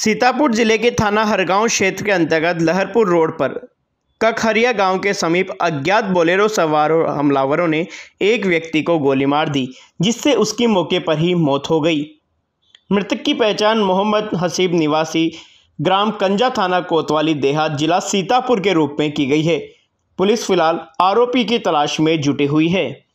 सीतापुर जिले के थाना हरगांव क्षेत्र के अंतर्गत लहरपुर रोड पर कखरिया गांव के समीप अज्ञात बोलेरो सवार हमलावरों ने एक व्यक्ति को गोली मार दी जिससे उसकी मौके पर ही मौत हो गई मृतक की पहचान मोहम्मद हसीब निवासी ग्राम कंजा थाना कोतवाली देहात जिला सीतापुर के रूप में की गई है पुलिस फिलहाल आरोपी की तलाश में जुटी हुई है